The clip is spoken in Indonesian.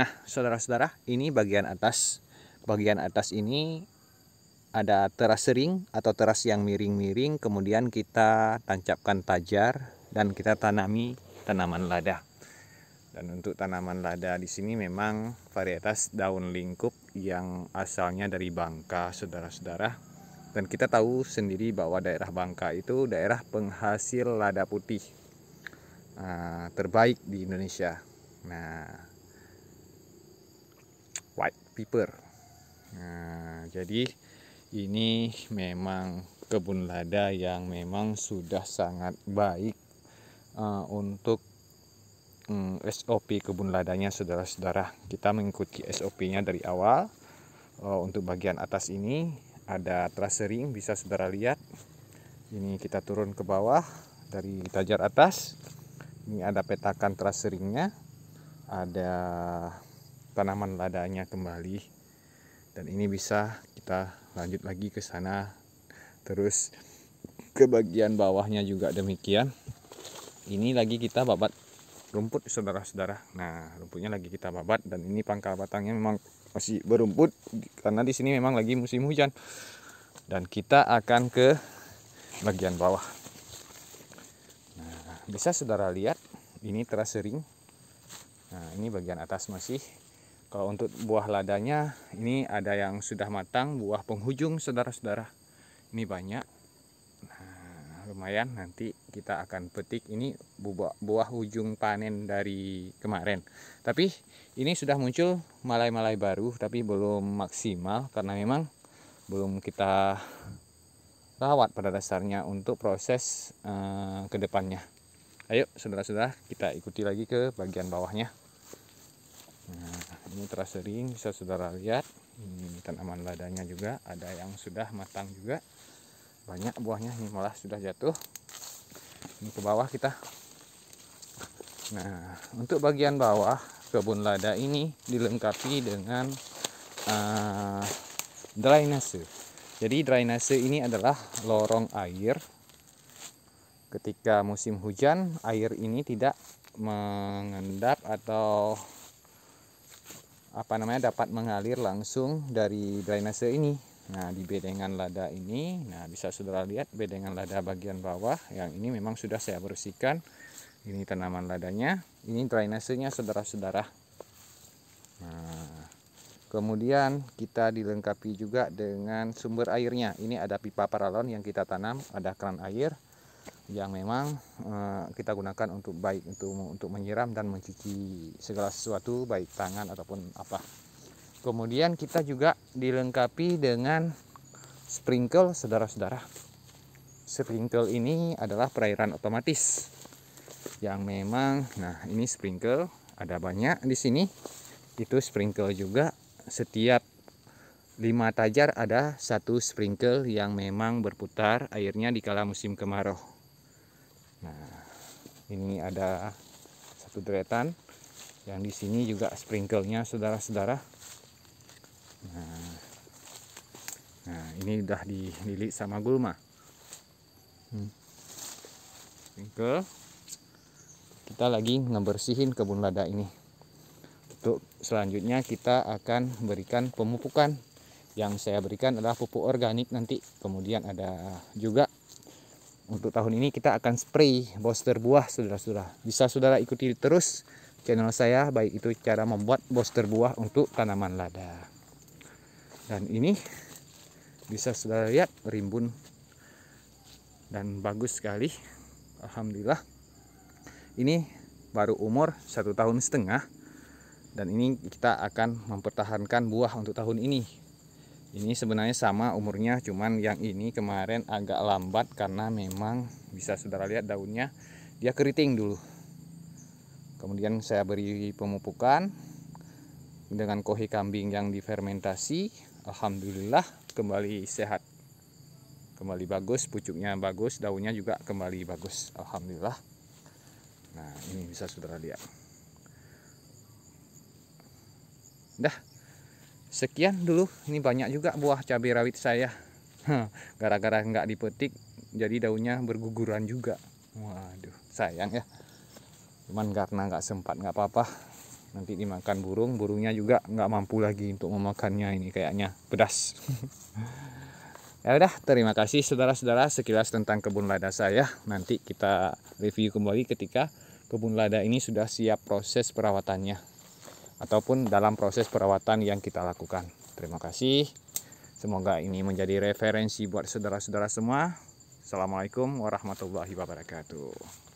Nah, saudara-saudara, ini bagian atas. Bagian atas ini ada teras sering atau teras yang miring-miring, kemudian kita tancapkan tajar dan kita tanami tanaman lada. Dan untuk tanaman lada di sini memang varietas daun lingkup yang asalnya dari Bangka, saudara-saudara. Dan kita tahu sendiri bahwa daerah Bangka itu daerah penghasil lada putih ah, terbaik di Indonesia. Nah, white pepper nah, jadi ini memang kebun lada yang memang sudah sangat baik uh, untuk um, mm, SOP kebun ladanya saudara-saudara kita mengikuti SOP-nya dari awal uh, untuk bagian atas ini ada trasering bisa saudara lihat ini kita turun ke bawah dari tajar atas ini ada petakan traseringnya ada tanaman ladanya kembali dan ini bisa kita lanjut lagi ke sana terus ke bagian bawahnya juga demikian ini lagi kita babat rumput saudara-saudara nah rumputnya lagi kita babat dan ini pangkal batangnya memang masih berumput karena di sini memang lagi musim hujan dan kita akan ke bagian bawah nah bisa saudara lihat ini terasering sering nah ini bagian atas masih kalau untuk buah ladanya, ini ada yang sudah matang, buah penghujung saudara-saudara. Ini banyak. Nah, lumayan nanti kita akan petik ini buah, buah ujung panen dari kemarin. Tapi ini sudah muncul malai-malai baru tapi belum maksimal karena memang belum kita rawat pada dasarnya untuk proses uh, eh, kedepannya. Ayo saudara-saudara kita ikuti lagi ke bagian bawahnya. Nah ini terasa ring bisa saudara lihat ini tanaman ladanya juga ada yang sudah matang juga banyak buahnya ini malah sudah jatuh ini ke bawah kita nah untuk bagian bawah kebun lada ini dilengkapi dengan uh, drainase jadi drainase ini adalah lorong air ketika musim hujan air ini tidak mengendap atau apa namanya dapat mengalir langsung dari drainase ini. Nah, di bedengan lada ini, nah bisa Saudara lihat bedengan lada bagian bawah yang ini memang sudah saya bersihkan. Ini tanaman ladanya, ini drainasenya Saudara-saudara. Nah, kemudian kita dilengkapi juga dengan sumber airnya. Ini ada pipa paralon yang kita tanam, ada keran air, yang memang eh, kita gunakan untuk baik untuk untuk menyiram dan mencuci segala sesuatu baik tangan ataupun apa. Kemudian kita juga dilengkapi dengan sprinkle saudara-saudara. Sprinkle ini adalah perairan otomatis yang memang nah ini sprinkle ada banyak di sini. Itu sprinkle juga setiap lima tajar ada satu sprinkle yang memang berputar airnya di kala musim kemarau. Nah, ini ada satu deretan yang di sini juga sprinklenya saudara-saudara. Nah, nah, ini udah dililit sama gulma. Hmm. Sprinkle. Kita lagi ngebersihin kebun lada ini. Untuk selanjutnya kita akan berikan pemupukan. Yang saya berikan adalah pupuk organik nanti. Kemudian ada juga untuk tahun ini kita akan spray booster buah saudara-saudara bisa saudara ikuti terus channel saya baik itu cara membuat booster buah untuk tanaman lada dan ini bisa saudara lihat rimbun dan bagus sekali Alhamdulillah ini baru umur satu tahun setengah dan ini kita akan mempertahankan buah untuk tahun ini ini sebenarnya sama umurnya cuman yang ini kemarin agak lambat karena memang bisa saudara lihat daunnya dia keriting dulu kemudian saya beri pemupukan dengan kohi kambing yang difermentasi Alhamdulillah kembali sehat kembali bagus pucuknya bagus daunnya juga kembali bagus Alhamdulillah nah ini bisa saudara lihat dah sekian dulu ini banyak juga buah cabai rawit saya gara-gara nggak dipetik jadi daunnya berguguran juga waduh sayang ya cuman karena nggak sempat nggak apa-apa nanti dimakan burung burungnya juga nggak mampu lagi untuk memakannya ini kayaknya pedas ya udah terima kasih saudara-saudara sekilas tentang kebun lada saya nanti kita review kembali ketika kebun lada ini sudah siap proses perawatannya ataupun dalam proses perawatan yang kita lakukan. Terima kasih. Semoga ini menjadi referensi buat saudara-saudara semua. Assalamualaikum warahmatullahi wabarakatuh.